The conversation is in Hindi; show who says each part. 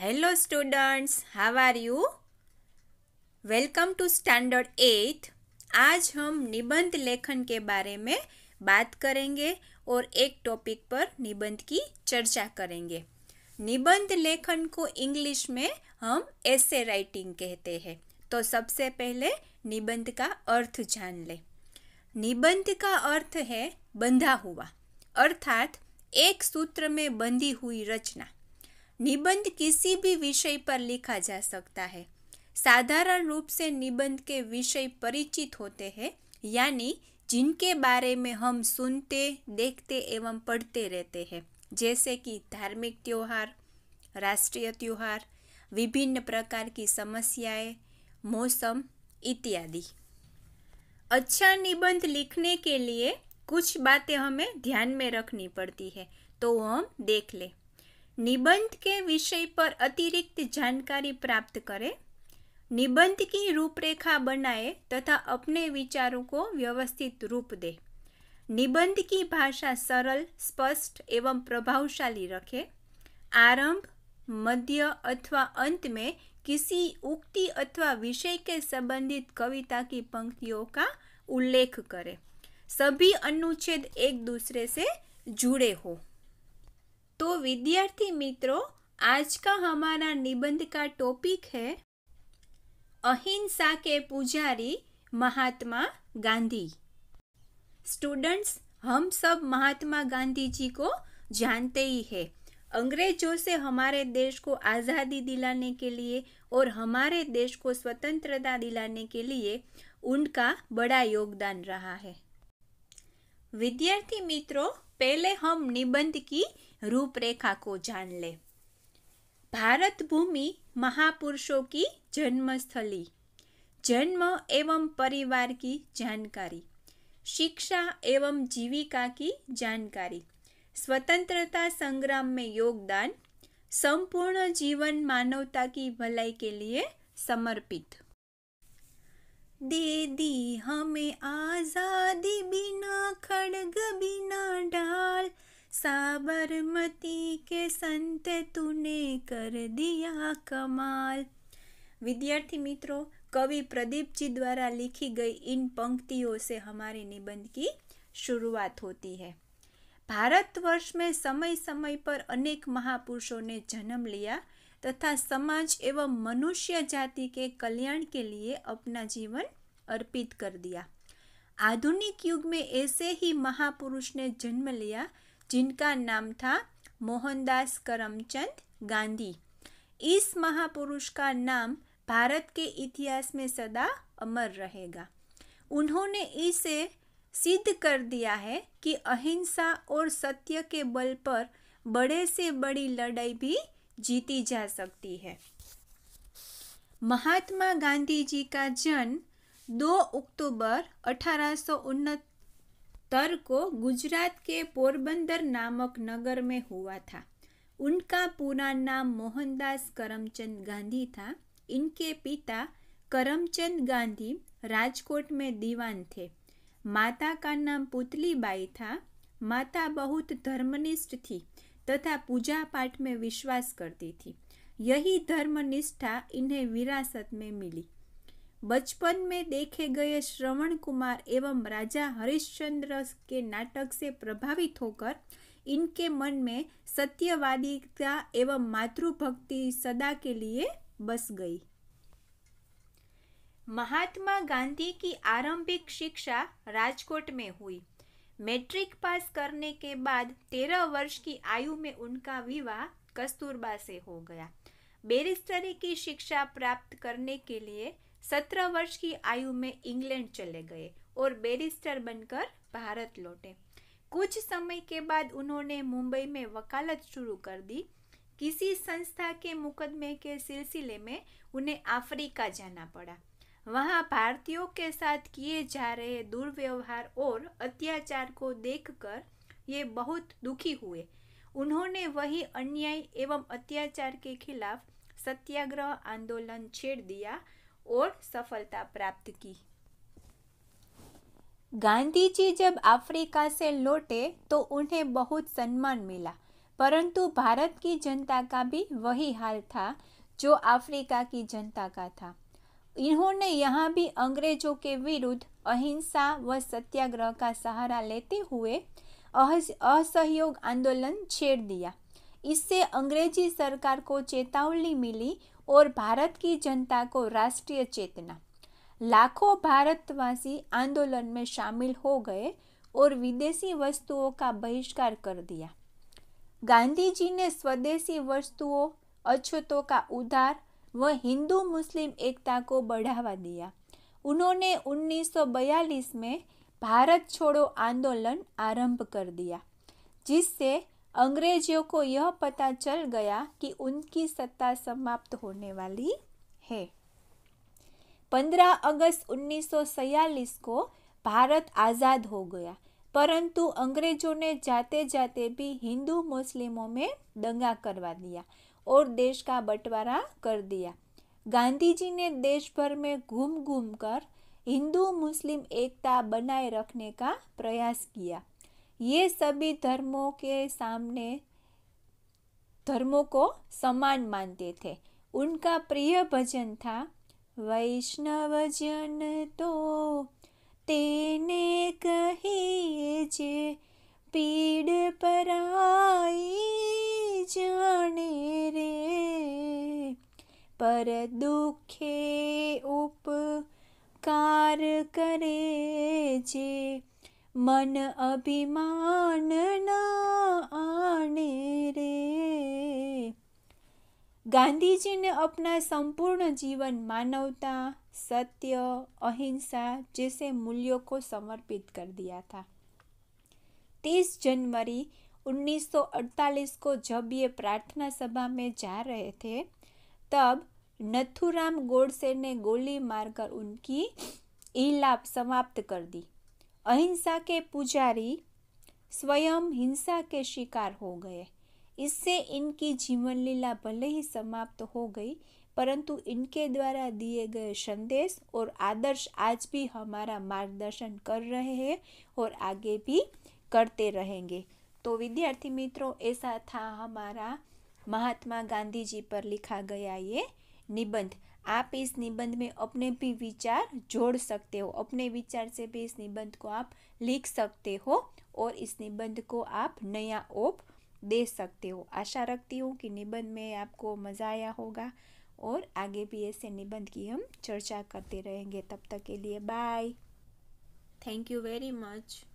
Speaker 1: hello students how are you welcome to standard eight आज हम निबंध लेखन के बारे में बात करेंगे और एक टॉपिक पर निबंध की चर्चा करेंगे निबंध लेखन को इंग्लिश में हम एसे राइटिंग कहते हैं तो सबसे पहले निबंध का अर्थ जान लें निबंध का अर्थ है बंधा हुआ अर्थात एक सूत्र में बंधी हुई रचना निबंध किसी भी विषय पर लिखा जा सकता है साधारण रूप से निबंध के विषय परिचित होते हैं यानी जिनके बारे में हम सुनते देखते एवं पढ़ते रहते हैं जैसे कि धार्मिक त्यौहार राष्ट्रीय त्यौहार विभिन्न प्रकार की समस्याएं मौसम इत्यादि अच्छा निबंध लिखने के लिए कुछ बातें हमें ध्यान में रखनी पड़ती है तो हम देख लें निबंध के विषय पर अतिरिक्त जानकारी प्राप्त करें निबंध की रूपरेखा बनाए तथा अपने विचारों को व्यवस्थित रूप दे निबंध की भाषा सरल स्पष्ट एवं प्रभावशाली रखे आरंभ मध्य अथवा अंत में किसी उक्ति अथवा विषय के संबंधित कविता की पंक्तियों का उल्लेख करें सभी अनुच्छेद एक दूसरे से जुड़े हों विद्यार्थी मित्रों आज का हमारा निबंध का टॉपिक है अहिंसा के पुजारी महात्मा गांधी स्टूडेंट्स हम सब महात्मा गांधी जी को जानते ही है अंग्रेजों से हमारे देश को आज़ादी दिलाने के लिए और हमारे देश को स्वतंत्रता दिलाने के लिए उनका बड़ा योगदान रहा है विद्यार्थी मित्रों पहले हम निबंध की रूपरेखा को जान ले भारत भूमि महापुरुषों की जन्मस्थली जन्म एवं परिवार की जानकारी शिक्षा एवं जीविका की जानकारी स्वतंत्रता संग्राम में योगदान संपूर्ण जीवन मानवता की भलाई के लिए समर्पित दे दी हमें आजादी बिना खड़ग बिना ढाल साबरमती के संत तूने कर दिया कमाल विद्यार्थी मित्रों कवि प्रदीप जी द्वारा लिखी गई इन पंक्तियों से हमारे निबंध की शुरुआत होती है भारतवर्ष में समय समय पर अनेक महापुरुषों ने जन्म लिया तथा समाज एवं मनुष्य जाति के कल्याण के लिए अपना जीवन अर्पित कर दिया आधुनिक युग में ऐसे ही महापुरुष ने जन्म लिया जिनका नाम था मोहनदास करमचंद गांधी इस महापुरुष का नाम भारत के इतिहास में सदा अमर रहेगा उन्होंने इसे सिद्ध कर दिया है कि अहिंसा और सत्य के बल पर बड़े से बड़ी लड़ाई भी जीती जा सकती है महात्मा गांधी जी का जन्म 2 अक्टूबर अठारह तर्क गुजरात के पोरबंदर नामक नगर में हुआ था उनका पूरा नाम मोहनदास करमचंद गांधी था इनके पिता करमचंद गांधी राजकोट में दीवान थे माता का नाम पुतलीबाई था माता बहुत धर्मनिष्ठ थी तथा पूजा पाठ में विश्वास करती थी यही धर्मनिष्ठा इन्हें विरासत में मिली बचपन में देखे गए श्रवण कुमार एवं राजा हरिश्चंद्र के नाटक से प्रभावित होकर इनके मन में सत्यवादिता एवं मातृभक्ति सदा के लिए बस गई महात्मा गांधी की आरंभिक शिक्षा राजकोट में हुई मैट्रिक पास करने के बाद तेरह वर्ष की आयु में उनका विवाह कस्तूरबा से हो गया बेरिस्टरी की शिक्षा प्राप्त करने के लिए सत्रह वर्ष की आयु में इंग्लैंड चले गए और बैरिस्टर बनकर भारत लौटे कुछ समय के बाद उन्होंने मुंबई में वकालत शुरू कर दी किसी संस्था के मुकदमे के सिलसिले में उन्हें अफ्रीका जाना पड़ा वहां भारतीयों के साथ किए जा रहे दुर्व्यवहार और अत्याचार को देखकर ये बहुत दुखी हुए उन्होंने वही अन्याय एवं अत्याचार के खिलाफ सत्याग्रह आंदोलन छेड़ दिया और सफलता प्राप्त की गांधी जी जब अफ्रीका से लौटे तो उन्हें बहुत सम्मान मिला परंतु भारत की जनता का भी वही हाल था जो अफ्रीका की जनता का था इन्होंने यहाँ भी अंग्रेजों के विरुद्ध अहिंसा व सत्याग्रह का सहारा लेते हुए असहयोग आंदोलन छेड़ दिया इससे अंग्रेजी सरकार को चेतावनी मिली और भारत की जनता को राष्ट्रीय चेतना लाखों भारतवासी आंदोलन में शामिल हो गए और विदेशी वस्तुओं का बहिष्कार कर दिया गांधी जी ने स्वदेशी वस्तुओं अछूतों का उधार व हिंदू मुस्लिम एकता को बढ़ावा दिया उन्होंने 1942 में भारत छोड़ो आंदोलन आरंभ कर दिया जिससे अंग्रेजों को यह पता चल गया कि उनकी सत्ता समाप्त होने वाली है 15 अगस्त 1946 को भारत आज़ाद हो गया परंतु अंग्रेजों ने जाते जाते भी हिंदू मुस्लिमों में दंगा करवा दिया और देश का बंटवारा कर दिया गांधी जी ने देश भर में घूम घूम कर हिंदू मुस्लिम एकता बनाए रखने का प्रयास किया ये सभी धर्मों के सामने धर्मों को समान मानते थे उनका प्रिय भजन था वैष्णव जन तो तेने कहिए जे पीड़ पर जाने रे पर दुखे उपकार करे जे मन अभिमान ना आने रे ने अपना संपूर्ण जीवन मानवता सत्य अहिंसा जैसे मूल्यों को समर्पित कर दिया था 30 जनवरी 1948 को जब ये प्रार्थना सभा में जा रहे थे तब नथुराम गोडसे ने गोली मारकर उनकी इलाप समाप्त कर दी अहिंसा के पुजारी स्वयं हिंसा के शिकार हो गए इससे इनकी जीवन लीला भले ही समाप्त हो गई परंतु इनके द्वारा दिए गए संदेश और आदर्श आज भी हमारा मार्गदर्शन कर रहे हैं और आगे भी करते रहेंगे तो विद्यार्थी मित्रों ऐसा था हमारा महात्मा गांधी जी पर लिखा गया ये निबंध आप इस निबंध में अपने भी विचार जोड़ सकते हो अपने विचार से भी इस निबंध को आप लिख सकते हो और इस निबंध को आप नया ओप दे सकते हो आशा रखती हूँ कि निबंध में आपको मज़ा आया होगा और आगे भी ऐसे निबंध की हम चर्चा करते रहेंगे तब तक के लिए bye thank you very much